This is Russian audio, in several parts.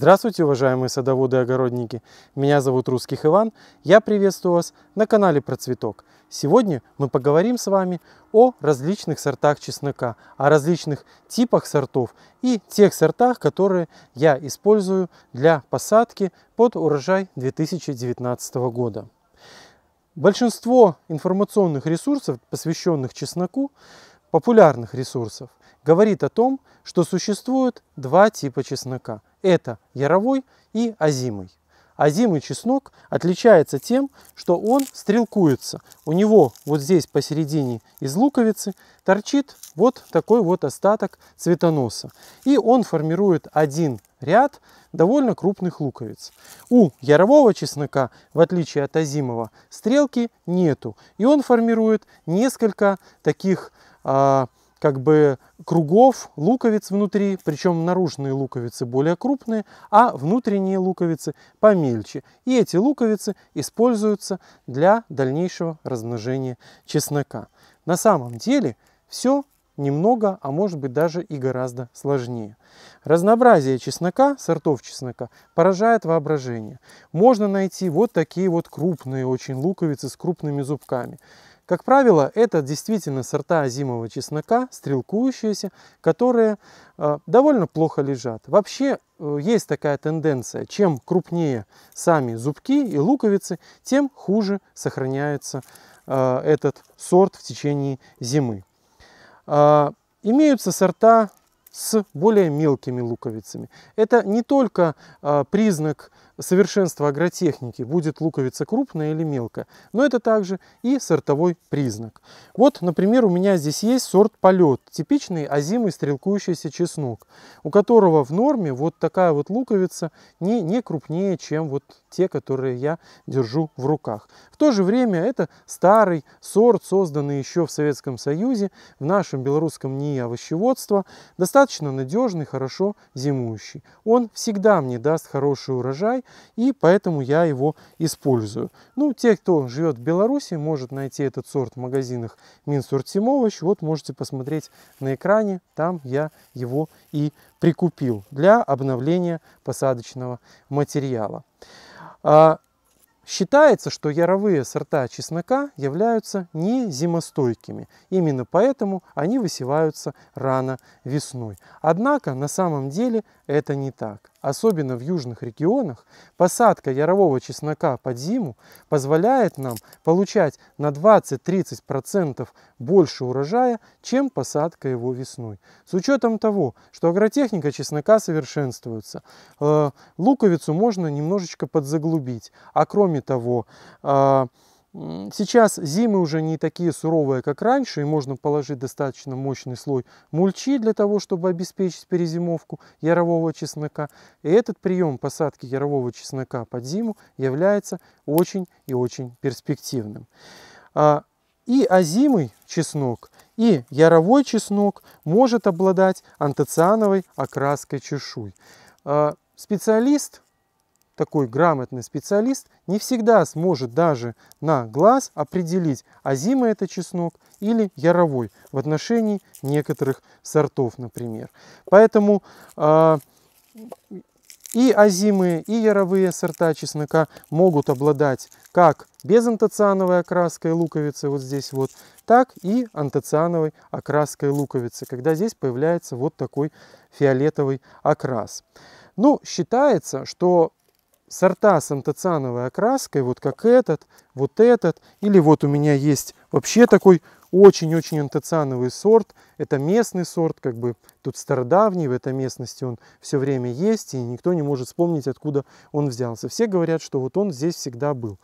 Здравствуйте, уважаемые садоводы и огородники! Меня зовут Русских Иван, я приветствую вас на канале Про Цветок. Сегодня мы поговорим с вами о различных сортах чеснока, о различных типах сортов и тех сортах, которые я использую для посадки под урожай 2019 года. Большинство информационных ресурсов, посвященных чесноку, популярных ресурсов, говорит о том, что существует два типа чеснока. Это яровой и озимый. Озимый чеснок отличается тем, что он стрелкуется. У него вот здесь посередине из луковицы торчит вот такой вот остаток цветоноса. И он формирует один ряд довольно крупных луковиц. У ярового чеснока, в отличие от озимого, стрелки нету. И он формирует несколько таких а, как бы кругов луковиц внутри, причем наружные луковицы более крупные, а внутренние луковицы помельче. И эти луковицы используются для дальнейшего размножения чеснока. На самом деле все немного, а может быть даже и гораздо сложнее. Разнообразие чеснока, сортов чеснока, поражает воображение. Можно найти вот такие вот крупные очень луковицы с крупными зубками. Как правило, это действительно сорта озимого чеснока, стрелкующиеся, которые э, довольно плохо лежат. Вообще э, есть такая тенденция, чем крупнее сами зубки и луковицы, тем хуже сохраняется э, этот сорт в течение зимы. А, имеются сорта с более мелкими луковицами. Это не только признак совершенства агротехники, будет луковица крупная или мелкая. Но это также и сортовой признак. Вот, например, у меня здесь есть сорт полет, типичный озимый стрелкующийся чеснок, у которого в норме вот такая вот луковица не, не крупнее, чем вот те, которые я держу в руках. В то же время это старый сорт, созданный еще в Советском Союзе, в нашем белорусском НИИ овощеводства, достаточно надежный, хорошо зимующий. Он всегда мне даст хороший урожай, и поэтому я его использую. Ну, те, кто живет в Беларуси, может найти этот сорт в магазинах Минсортимовощ. Вот можете посмотреть на экране, там я его и прикупил для обновления посадочного материала. А, считается, что яровые сорта чеснока являются не зимостойкими. Именно поэтому они высеваются рано весной. Однако на самом деле это не так особенно в южных регионах, посадка ярового чеснока под зиму позволяет нам получать на 20-30% больше урожая, чем посадка его весной. С учетом того, что агротехника чеснока совершенствуется, э, луковицу можно немножечко подзаглубить, а кроме того, а, Сейчас зимы уже не такие суровые, как раньше, и можно положить достаточно мощный слой мульчи для того, чтобы обеспечить перезимовку ярового чеснока. И этот прием посадки ярового чеснока под зиму является очень и очень перспективным. А, и озимый чеснок, и яровой чеснок может обладать антоциановой окраской чешуй. А, специалист такой грамотный специалист не всегда сможет даже на глаз определить, азима это чеснок или яровой в отношении некоторых сортов, например. Поэтому э, и озимые, и яровые сорта чеснока могут обладать как безантоциановой окраской луковицы, вот здесь вот, так и антоциановой окраской луковицы, когда здесь появляется вот такой фиолетовый окрас. Ну, считается, что сорта с антоциановой окраской, вот как этот, вот этот, или вот у меня есть вообще такой очень-очень антоциановый сорт, это местный сорт, как бы тут стародавний, в этой местности он все время есть, и никто не может вспомнить, откуда он взялся. Все говорят, что вот он здесь всегда был.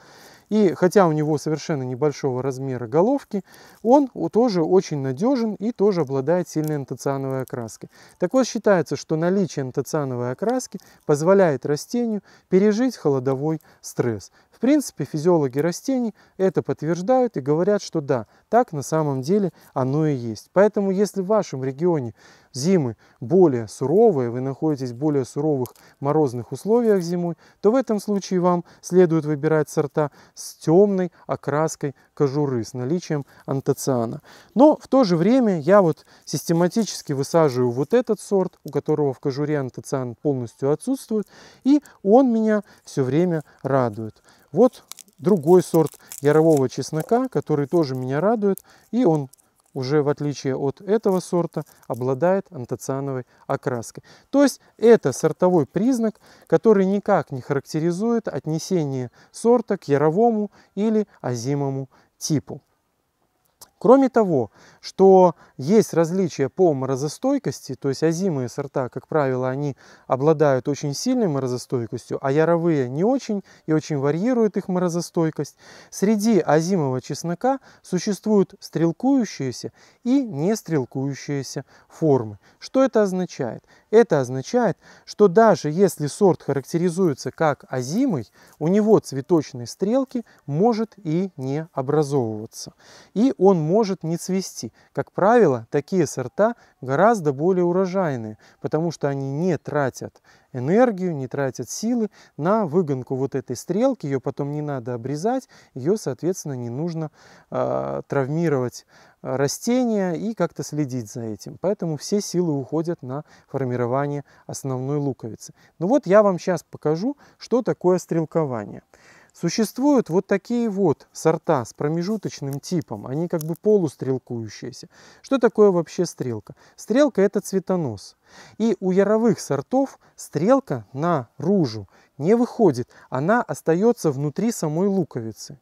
И хотя у него совершенно небольшого размера головки, он тоже очень надежен и тоже обладает сильной антоциановой окраской. Так вот, считается, что наличие антоциановой окраски позволяет растению пережить холодовой стресс. В принципе, физиологи растений это подтверждают и говорят, что да, так на самом деле оно и есть. Поэтому, если в вашем регионе зимы более суровые, вы находитесь в более суровых морозных условиях зимой, то в этом случае вам следует выбирать сорта с темной окраской кожуры, с наличием антоциана. Но в то же время я вот систематически высаживаю вот этот сорт, у которого в кожуре антоциан полностью отсутствует, и он меня все время радует. Вот другой сорт ярового чеснока, который тоже меня радует. И он уже в отличие от этого сорта, обладает антоциановой окраской. То есть это сортовой признак, который никак не характеризует отнесение сорта к яровому или озимому типу. Кроме того, что есть различия по морозостойкости, то есть озимые сорта, как правило, они обладают очень сильной морозостойкостью, а яровые не очень и очень варьирует их морозостойкость. Среди озимого чеснока существуют стрелкующиеся и не стрелкующиеся формы. Что это означает? Это означает, что даже если сорт характеризуется как озимый, у него цветочной стрелки может и не образовываться. И он может может не цвести. Как правило, такие сорта гораздо более урожайные, потому что они не тратят энергию, не тратят силы на выгонку вот этой стрелки. Ее потом не надо обрезать, ее, соответственно, не нужно э, травмировать а, растения и как-то следить за этим. Поэтому все силы уходят на формирование основной луковицы. Ну вот я вам сейчас покажу, что такое стрелкование. Существуют вот такие вот сорта с промежуточным типом, они как бы полустрелкующиеся. Что такое вообще стрелка? Стрелка это цветонос. И у яровых сортов стрелка на ружу не выходит, она остается внутри самой луковицы.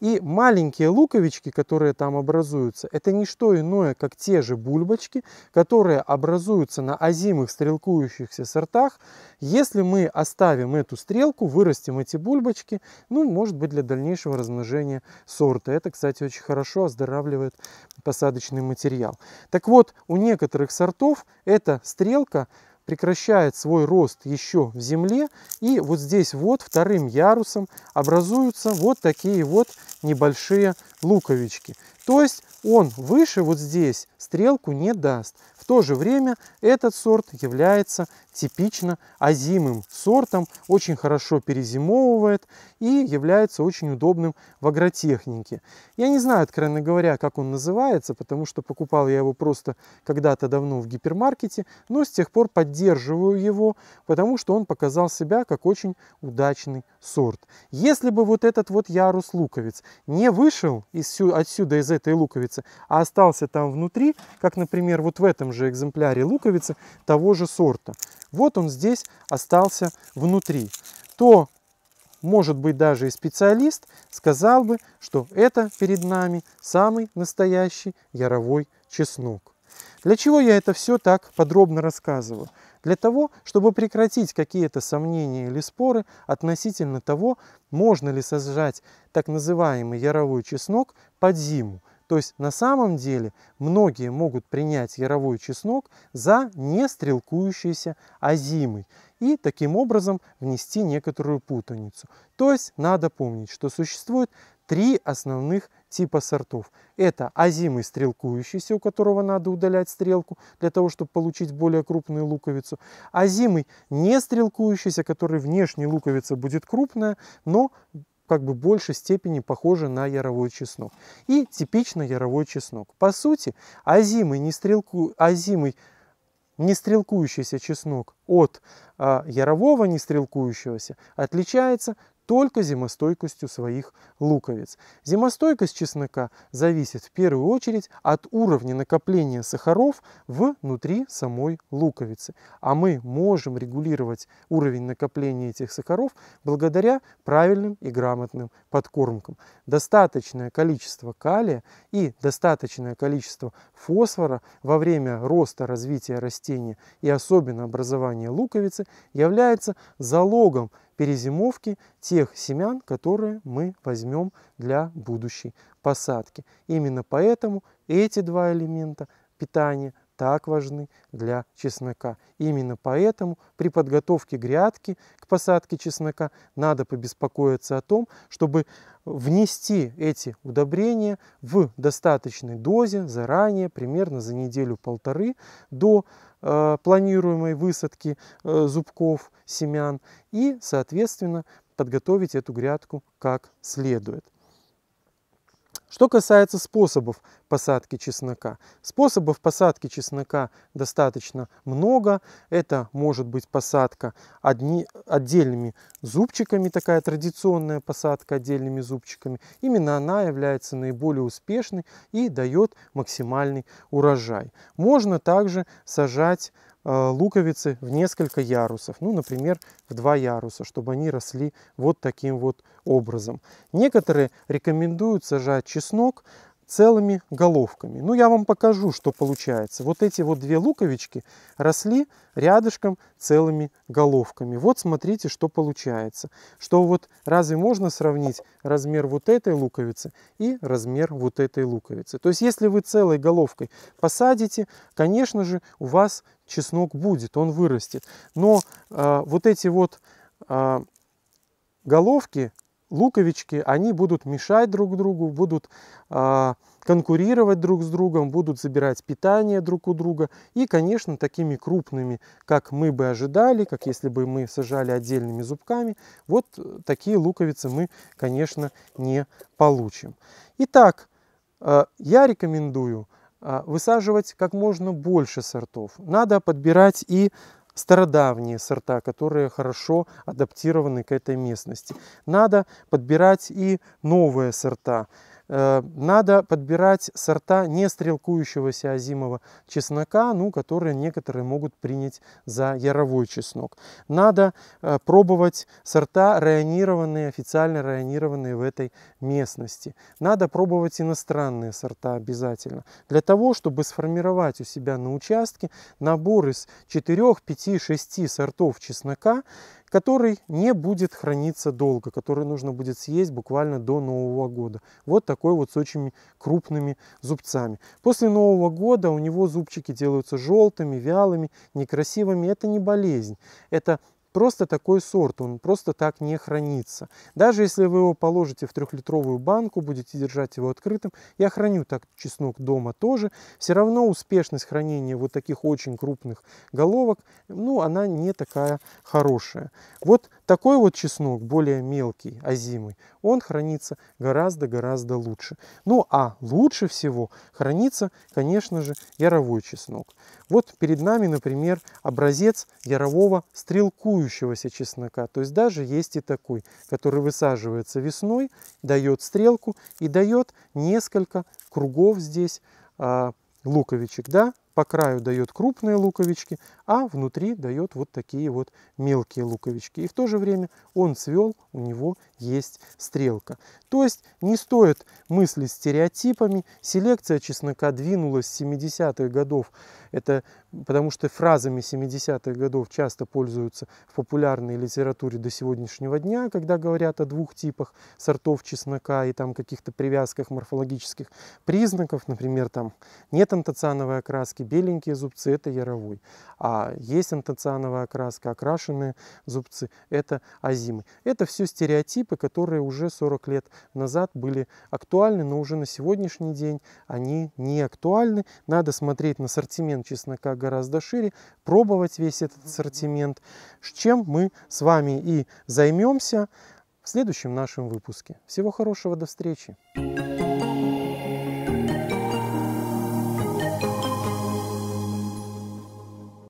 И маленькие луковички, которые там образуются, это не что иное, как те же бульбочки, которые образуются на озимых стрелкующихся сортах. Если мы оставим эту стрелку, вырастим эти бульбочки, ну, может быть, для дальнейшего размножения сорта. Это, кстати, очень хорошо оздоравливает посадочный материал. Так вот, у некоторых сортов эта стрелка прекращает свой рост еще в земле. И вот здесь вот вторым ярусом образуются вот такие вот небольшие луковички. То есть он выше вот здесь стрелку не даст. В то же время этот сорт является типично озимым сортом, очень хорошо перезимовывает и является очень удобным в агротехнике. Я не знаю, откровенно говоря, как он называется, потому что покупал я его просто когда-то давно в гипермаркете, но с тех пор поддерживаю его, потому что он показал себя как очень удачный сорт. Если бы вот этот вот ярус луковиц не вышел из, отсюда из этой луковицы, а остался там внутри, как, например, вот в этом же экземпляре луковицы того же сорта, вот он здесь остался внутри. То, может быть, даже и специалист сказал бы, что это перед нами самый настоящий яровой чеснок. Для чего я это все так подробно рассказываю? Для того, чтобы прекратить какие-то сомнения или споры относительно того, можно ли сажать так называемый яровой чеснок под зиму. То есть на самом деле многие могут принять яровой чеснок за нестрелкующийся стрелкующийся озимый и таким образом внести некоторую путаницу. То есть надо помнить, что существует три основных типа сортов. Это озимый стрелкующийся, у которого надо удалять стрелку для того, чтобы получить более крупную луковицу. Озимый не стрелкующийся, который внешне луковица будет крупная, но как бы большей степени похожи на яровой чеснок. И типично яровой чеснок. По сути, озимый, не стрелку, озимый нестрелкующийся чеснок от э, ярового нестрелкующегося отличается только зимостойкостью своих луковиц. Зимостойкость чеснока зависит в первую очередь от уровня накопления сахаров внутри самой луковицы. А мы можем регулировать уровень накопления этих сахаров благодаря правильным и грамотным подкормкам. Достаточное количество калия и достаточное количество фосфора во время роста развития растения и особенно образования луковицы является залогом перезимовки тех семян, которые мы возьмем для будущей посадки. Именно поэтому эти два элемента питания так важны для чеснока. Именно поэтому при подготовке грядки к посадке чеснока надо побеспокоиться о том, чтобы внести эти удобрения в достаточной дозе заранее, примерно за неделю-полторы до Э, планируемой высадки э, зубков семян и, соответственно, подготовить эту грядку как следует. Что касается способов посадки чеснока. Способов посадки чеснока достаточно много. Это может быть посадка одни, отдельными зубчиками, такая традиционная посадка отдельными зубчиками. Именно она является наиболее успешной и дает максимальный урожай. Можно также сажать а, луковицы в несколько ярусов, ну, например, в два яруса, чтобы они росли вот таким вот образом. Некоторые рекомендуют сажать чеснок целыми головками. Ну, я вам покажу, что получается. Вот эти вот две луковички росли рядышком целыми головками. Вот смотрите, что получается. Что вот разве можно сравнить размер вот этой луковицы и размер вот этой луковицы? То есть, если вы целой головкой посадите, конечно же, у вас чеснок будет, он вырастет. Но э, вот эти вот э, головки луковички, они будут мешать друг другу, будут э, конкурировать друг с другом, будут забирать питание друг у друга. И, конечно, такими крупными, как мы бы ожидали, как если бы мы сажали отдельными зубками, вот такие луковицы мы, конечно, не получим. Итак, э, я рекомендую а, высаживать как можно больше сортов. Надо подбирать и стародавние сорта, которые хорошо адаптированы к этой местности. Надо подбирать и новые сорта. Э, надо подбирать сорта не стрелкующегося озимого чеснока, ну, которые некоторые могут принять за яровой чеснок. Надо э, пробовать сорта, районированные, официально районированные в этой местности. Надо пробовать иностранные сорта обязательно, для того, чтобы сформировать у себя на участке набор из 4, 5, 6 сортов чеснока, который не будет храниться долго, который нужно будет съесть буквально до Нового года. Вот такой вот с очень крупными зубцами. После Нового года у него зубчики делаются желтыми, вялыми, некрасивыми. Это не болезнь, это Просто такой сорт, он просто так не хранится. Даже если вы его положите в трехлитровую банку, будете держать его открытым, я храню так чеснок дома тоже, все равно успешность хранения вот таких очень крупных головок, ну, она не такая хорошая. Вот такой вот чеснок, более мелкий, озимый, он хранится гораздо-гораздо лучше. Ну а лучше всего хранится, конечно же, яровой чеснок. Вот перед нами, например, образец ярового стрелкующегося чеснока. То есть даже есть и такой, который высаживается весной, дает стрелку и дает несколько кругов здесь а, луковичек. Да? По краю дает крупные луковички, а внутри дает вот такие вот мелкие луковички. И в то же время он цвел, у него есть стрелка. То есть не стоит мыслить стереотипами. Селекция чеснока двинулась с 70-х годов. Это потому что фразами 70-х годов часто пользуются в популярной литературе до сегодняшнего дня, когда говорят о двух типах сортов чеснока и там каких-то привязках морфологических признаков. Например, там нет антоциановой окраски, беленькие зубцы – это яровой. А а есть антоциановая окраска, окрашенные зубцы, это азимы. Это все стереотипы, которые уже 40 лет назад были актуальны, но уже на сегодняшний день они не актуальны. Надо смотреть на ассортимент чеснока гораздо шире, пробовать весь этот ассортимент, с чем мы с вами и займемся в следующем нашем выпуске. Всего хорошего, до встречи!